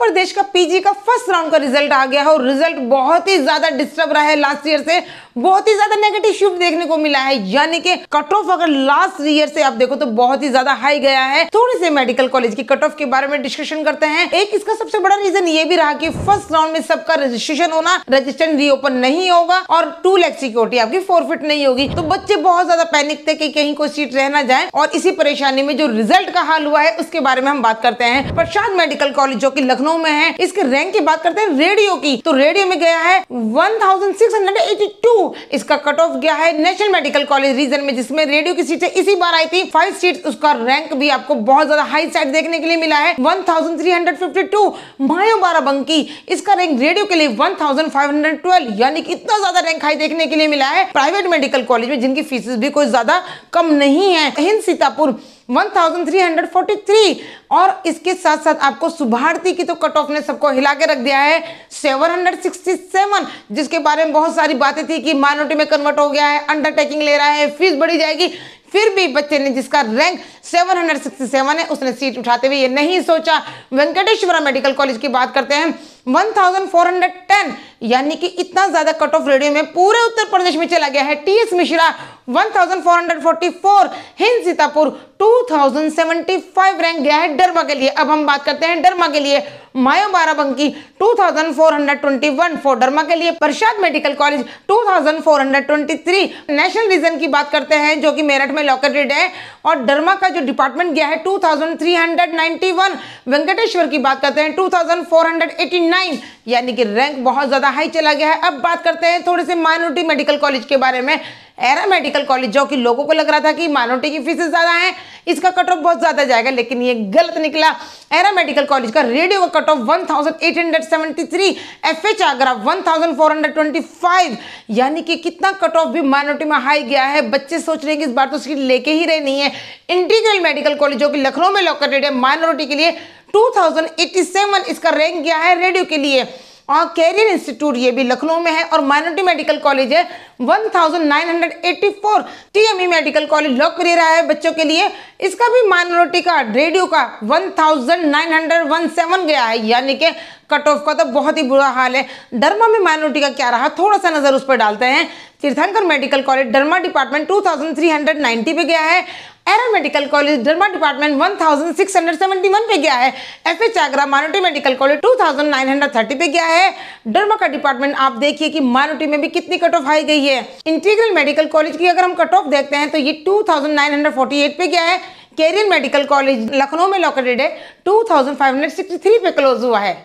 प्रदेश का पीजी का first round का रिजल्ट आ गया है और रिजल्ट बहुत ही ज्यादा डिस्टर्ब रहा है लास्ट ईयर से बहुत ही ज्यादा नेगेटिव शिफ्ट देखने को मिला है यानी कि कट ऑफ अगर लास्ट ईयर से आप देखो तो बहुत ही ज्यादा हाई गया है थोड़े से मेडिकल कॉलेज की कट ऑफ के बारे में डिस्कशन करते हैं एक इसका सबसे बड़ा रीजन ये भी रहा कि फर्स्ट राउंड में सबका रजिस्ट्रेशन होना रजिस्ट्रेशन रीओपन नहीं होगा और टू लैक सिक्योरिटी आपकी फोर नहीं होगी तो बच्चे बहुत ज्यादा पैनिक थे कि कहीं कोई सीट रहना जाए और इसी परेशानी में जो रिजल्ट का हाल हुआ है उसके बारे में हम बात करते हैं प्रशांत मेडिकल कॉलेज जो की लखनऊ लखनऊ में है इसके रैंक की बात करते हैं रेडियो की तो रेडियो में गया है 1682 इसका कट ऑफ गया है नेशनल मेडिकल कॉलेज रीजन में जिसमें रेडियो की सीटें इसी बार आई थी फाइव सीट उसका रैंक भी आपको बहुत ज्यादा हाई साइड देखने के लिए मिला है 1352 मायो बाराबंकी इसका रैंक रेडियो के लिए 1512 यानी कि इतना ज्यादा रैंक हाई देखने के लिए मिला है प्राइवेट मेडिकल कॉलेज में जिनकी फीस भी कोई ज्यादा कम नहीं है हिंद सीतापुर 1343 और इसके साथ साथ आपको सुभारती की तो कट ऑफ ने सबको हिला के रख दिया है 767 जिसके बारे में बहुत सारी बातें थी कि माइनोरिटी में कन्वर्ट हो गया है अंडरटेकिंग ले रहा है फीस बढ़ी जाएगी फिर भी बच्चे ने जिसका रैंक 767 है उसने सीट उठाते हुए ये नहीं सोचा वेंकटेश्वरा मेडिकल कॉलेज की बात करते हैं 1410 यानी कि इतना ज्यादा कट ऑफ रेडियो में पूरे उत्तर प्रदेश में चला गया है टीएस मिश्रा 1444 हिंद सीतापुर 2075 रैंक गया है डरमा के लिए अब हम बात करते हैं डरमा के लिए मायो बाराबंकी 2421 फॉर डरमा के लिए Prasad medical college 2423 national region की बात करते हैं जो कि मेरठ में लोकेटेड है और डरमा का जो डिपार्टमेंट गया है 2391 वेंकटेश्वर की बात करते हैं 2489 यानी कि रैंक बहुत ज़्यादा हाई चला गया है अब बात करते हैं थोड़े से माइनोरिटी मेडिकल कॉलेज के बारे में एरा मेडिकल कॉलेज जो कि लोगों को लग रहा था कि माइनॉरिटी की फीसेस ज़्यादा हैं इसका कट ऑफ बहुत ज़्यादा जाएगा लेकिन ये गलत निकला एरा मेडिकल कॉलेज का रेडियो का cut off one thousand eight hundred seventy three F H Agra one thousand four hundred twenty five यानी कि कितना कट ऑफ भी माइनॉरिटी में हाई गया है बच्चे सोच रहे हैं कि इस बार तो सीट लेके ही रहे नहीं है इंटीग्रल मेडिकल कॉलेज जो कि लखनऊ में लॉकर रेडियो माइनॉरिटी के लिए 2087 इसका रैंक गया है रेडियो के लिए और कैरियर इंस्टीट्यूट ये भी लखनऊ में है और माइनॉरिटी मेडिकल कॉलेज है 1984 TME medical college lock career आया है बच्चों के लिए इसका भी माइनॉरिटी का रेडियो का 1917 गया है यानी कि कट ऑफ का तो बहुत ही बुरा हाल है डर्मा में माइनॉरिटी का क्या रहा थोड़ा सा नज़र उस पर डालते हैं तीर्थंकर मेडिकल कॉलेज डर्मा डिपार्टमेंट 2390 पे गया है Era medical college derma department 1671 पे गया है एफ एच आगरा मानोटी मेडिकल कॉलेज 2930 पे गया है डर्मा का डिपार्टमेंट आप देखिए कि मानोटी में भी कितनी कट ऑफ आई गई है इंटीग्रल मेडिकल कॉलेज की अगर हम कट ऑफ देखते हैं तो ये 2948 पे गया है केरियन मेडिकल कॉलेज लखनऊ में लोकेटेड है 2563 पे क्लोज हुआ है